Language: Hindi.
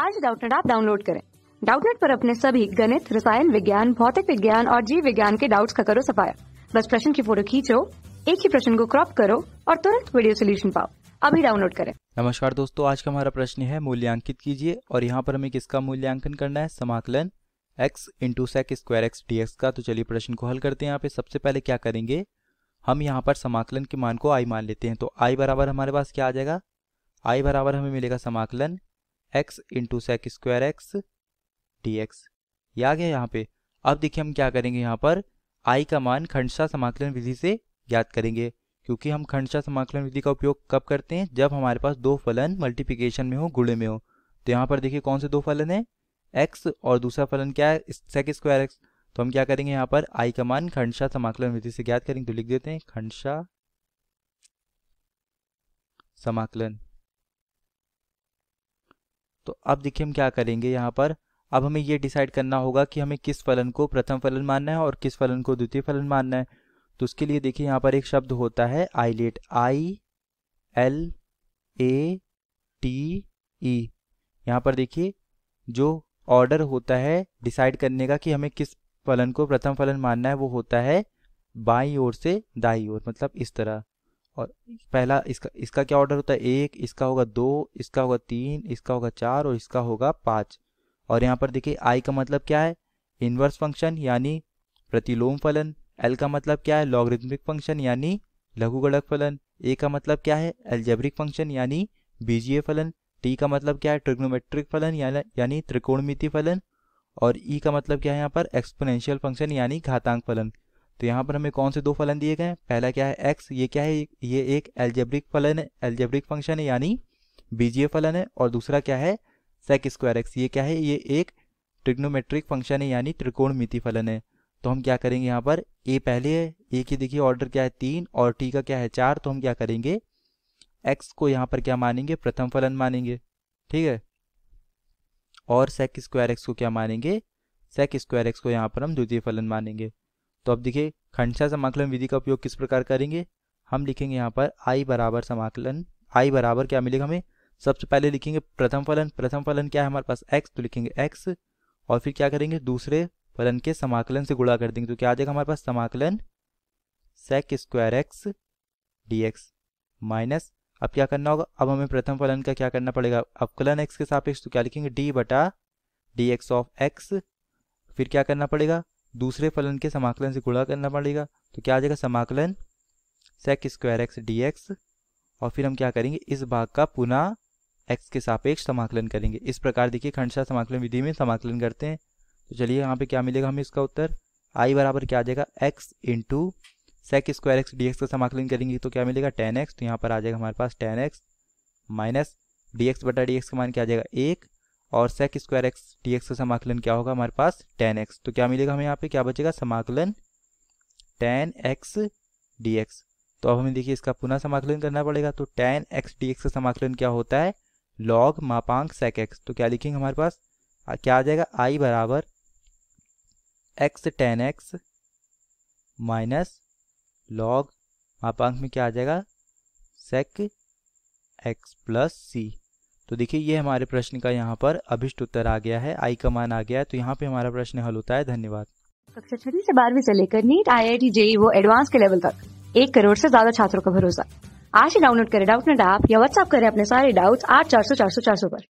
आज डाउटनेट आप डाउनलोड करें डाउटनेट पर अपने सभी गणित रसायन विज्ञान भौतिक विज्ञान और जीव विज्ञान के डाउट्स का करो सफाया बस प्रश्न की फोटो खींचो एक ही प्रश्न को क्रॉप करो और तुरंत वीडियो सोल्यूशन पाओ अभी डाउनलोड करें नमस्कार दोस्तों आज का हमारा प्रश्न है मूल्यांकित कीजिए और यहाँ पर हमें किसका मूल्यांकन करना है समाकलन x into sec square x d x का तो चलिए प्रश्न को हल करते हैं यहाँ पे सबसे पहले क्या करेंगे हम यहाँ पर समाकलन के मान को आई मान लेते हैं तो आई बराबर हमारे पास क्या आ जाएगा आई बराबर हमें मिलेगा समाकलन x into sec square x d x ये आ गया यहाँ पे अब देखिए हम क्या करेंगे यहाँ पर आई का मान खंडशा समाकलन विधि से ज्ञात करेंगे क्योंकि हम खंडशा समाकलन विधि का उपयोग कब करते हैं जब हमारे पास दो फलन मल्टीप्लिकेशन में हो गुड़े में हो तो यहाँ पर देखिए कौन से दो फलन है एक्स और दूसरा फलन क्या है सेक स्क्वायर एक्स तो हम क्या करेंगे यहाँ पर आई का मान खंडशा समाकलन विधि से ज्ञात करेंगे तो लिख देते हैं खंडशा समाकलन तो अब देखिए हम क्या करेंगे यहाँ पर अब हमें ये डिसाइड करना होगा कि हमें किस फलन को प्रथम फलन मानना है और किस फलन को द्वितीय फलन मानना है तो उसके लिए देखिए यहाँ पर एक शब्द होता है ILATE I L A T E यहाँ पर देखिए जो ऑर्डर होता है डिसाइड करने का कि हमें किस फलन को प्रथम फलन मानना है वो होता है बाई ओर से दाई ओर मतलब इस तरह और पहला इसका इसका क्या ऑर्डर होता है एक इसका होगा दो इसका होगा तीन इसका होगा चार और इसका होगा पाँच और यहाँ पर देखिए आई का मतलब क्या है इन्वर्स फंक्शन यानी प्रतिलोम फलन एल का मतलब क्या है लॉगरिथमिक फंक्शन यानी लघुगणक फलन ए का मतलब क्या है एल्जेब्रिक फंक्शन यानी बीजीय फलन टी का मतलब क्या है ट्रिग्नोमेट्रिक फलन यानी त्रिकोणमिति फलन और ई e का मतलब क्या है यहाँ पर एक्सपोनेंशियल फंक्शन यानी घातांक फलन तो यहाँ पर हमें कौन से दो फलन दिए गए हैं पहला क्या है एक्स ये क्या है ये एक एल्जेब्रिक फलन है एल्जेब्रिक फंक्शन है यानी बीजीय फलन है और दूसरा क्या है सेक स्क्वायर एक्स ये क्या है ये एक ट्रिग्नोमेट्रिक फंक्शन है यानी त्रिकोणमिति फलन है तो हम क्या करेंगे यहाँ पर ए पहले है ए की देखिए ऑर्डर क्या है तीन और टी का क्या है चार तो हम क्या करेंगे एक्स को यहाँ पर क्या मानेंगे प्रथम फलन मानेंगे ठीक है और सेक स्क्वायर एक्स को क्या मानेंगे सेक स्क्वायर एक्स को यहाँ पर हम द्वितीय फलन मानेंगे तो अब देखिए खंडशा समाकलन विधि का उपयोग किस प्रकार करेंगे हम लिखेंगे यहाँ पर आई बराबर समाकलन आई बराबर क्या मिलेगा हमें सबसे पहले लिखेंगे प्रथम फलन प्रथम फलन क्या है हमारे पास एक्स तो लिखेंगे एक्स और फिर क्या करेंगे दूसरे फलन के समाकलन से गुणा कर देंगे तो क्या आ जाएगा हमारे पास समाकलन sec square x d x minus अब क्या करना होगा अब हमें प्रथम फलन का क्या करना पड़ेगा अवकलन एक्स के सापेक्ष तो क्या लिखेंगे डी बटा डी एक्स ऑफ एक्स फिर क्या करना पड़ेगा दूसरे फलन के समाकलन से गुणा करना पड़ेगा तो क्या आ जाएगा समाकलन sec square x d x और फिर हम क्या करेंगे इस भाग का पुनः एक्स के सापेक्ष समाकलन करेंगे इस प्रकार देखिए खंडशाह समाकलन विधि में समाकलन करते हैं तो चलिए यहाँ पे क्या मिलेगा हमें इसका उत्तर आई बराबर क्या आ जाएगा x into sec square x d x का समाकलन करेंगे तो क्या मिलेगा टेन एक्स तो यहाँ पर आ जाएगा हमारे पास tan x minus d x बटा डी एक्स का मान क्या आ जाएगा एक और sec square x d x का समाकलन क्या होगा हमारे पास टेन एक्स तो क्या मिलेगा हमें यहाँ पे क्या बचेगा समाकलन टेन एक्स डी एक्स तो अब हमें देखिए इसका पुनः समाकलन करना पड़ेगा तो टेन एक्स डी एक्स का समाकलन क्या होता है लॉग मापांक सेक एक्स तो क्या लिखेंगे हमारे पास क्या आ जाएगा आई बराबर x tan x minus log मापांक में क्या आ जाएगा सेक एक्स प्लस सी तो देखिए ये हमारे प्रश्न का यहाँ पर अभिष्ट उत्तर आ गया है आई का मान आ गया है तो यहाँ पे हमारा प्रश्न हल होता है धन्यवाद कक्षा छठी से बारहवीं से लेकर NEET I I T JEE वो एडवांस के लेवल तक एक करोड़ से ज्यादा छात्रों का भरोसा आज ही डाउनलोड करें डाउट नेट ऐप या व्हाट्सअप करें अपने सारे डाउट्स आठ चार सौ चार सौ चार सौ पर